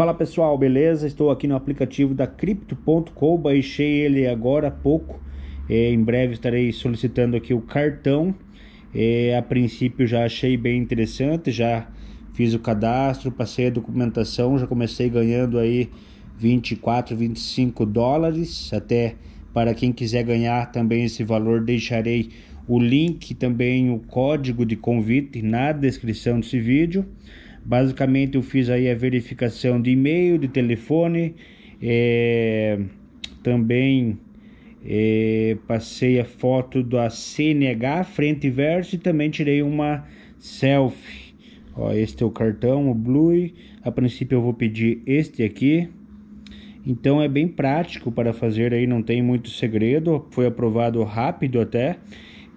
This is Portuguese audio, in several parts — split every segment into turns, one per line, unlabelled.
Fala pessoal, beleza? Estou aqui no aplicativo da Crypto.com, baixei ele agora há pouco. É, em breve estarei solicitando aqui o cartão. É, a princípio já achei bem interessante, já fiz o cadastro, passei a documentação, já comecei ganhando aí 24, 25 dólares. Até para quem quiser ganhar também esse valor, deixarei o link também o código de convite na descrição desse vídeo. Basicamente, eu fiz aí a verificação de e-mail, de telefone, é, também é, passei a foto da CNH, frente e verso, e também tirei uma selfie. Ó, este é o cartão, o Blue. A princípio, eu vou pedir este aqui. Então é bem prático para fazer aí, não tem muito segredo, foi aprovado rápido até.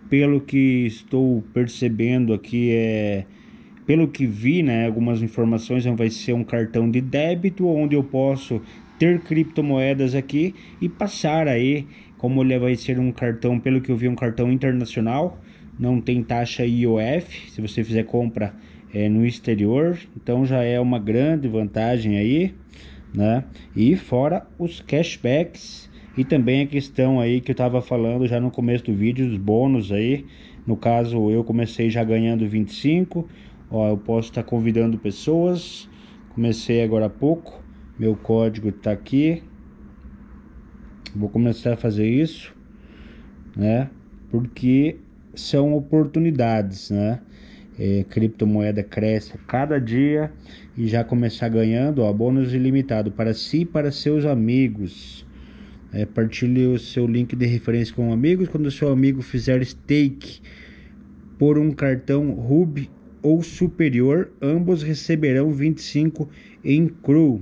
Pelo que estou percebendo aqui é pelo que vi, né, algumas informações, vai ser um cartão de débito onde eu posso ter criptomoedas aqui e passar aí, como ele vai ser um cartão, pelo que eu vi, é um cartão internacional, não tem taxa IOF, se você fizer compra é, no exterior, então já é uma grande vantagem aí, né? E fora os cashbacks e também a questão aí que eu estava falando já no começo do vídeo, os bônus aí, no caso eu comecei já ganhando 25, Ó, eu posso estar tá convidando pessoas. Comecei agora há pouco. Meu código está aqui. Vou começar a fazer isso, né? Porque são oportunidades, né? É, criptomoeda cresce cada dia e já começar ganhando ó, bônus ilimitado para si e para seus amigos. É, partilhe o seu link de referência com amigos quando seu amigo fizer stake por um cartão Ruby ou superior, ambos receberão 25 em cru.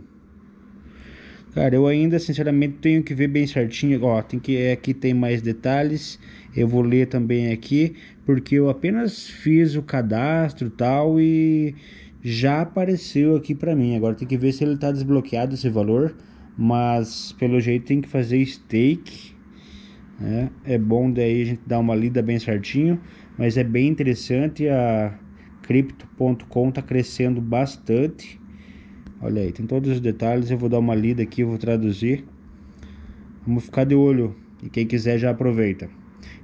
Cara, eu ainda sinceramente tenho que ver bem certinho, ó, tem que é aqui tem mais detalhes. Eu vou ler também aqui, porque eu apenas fiz o cadastro, tal e já apareceu aqui para mim. Agora tem que ver se ele tá desbloqueado esse valor, mas pelo jeito tem que fazer stake. Né? é bom daí a gente dar uma lida bem certinho, mas é bem interessante a Crypto.com está crescendo bastante. Olha aí, tem todos os detalhes. Eu vou dar uma lida aqui, vou traduzir. Vamos ficar de olho. E quem quiser já aproveita.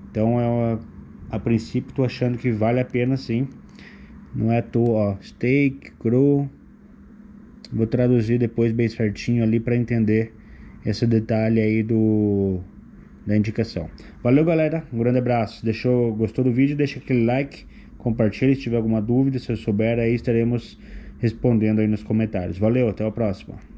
Então, eu, é a princípio, estou achando que vale a pena sim. Não é à toa, ó. Steak, crow. Vou traduzir depois bem certinho ali para entender esse detalhe aí do da indicação. Valeu, galera. Um grande abraço. Deixou, gostou do vídeo? Deixa aquele like compartilhe se tiver alguma dúvida, se eu souber, aí estaremos respondendo aí nos comentários. Valeu, até a próxima.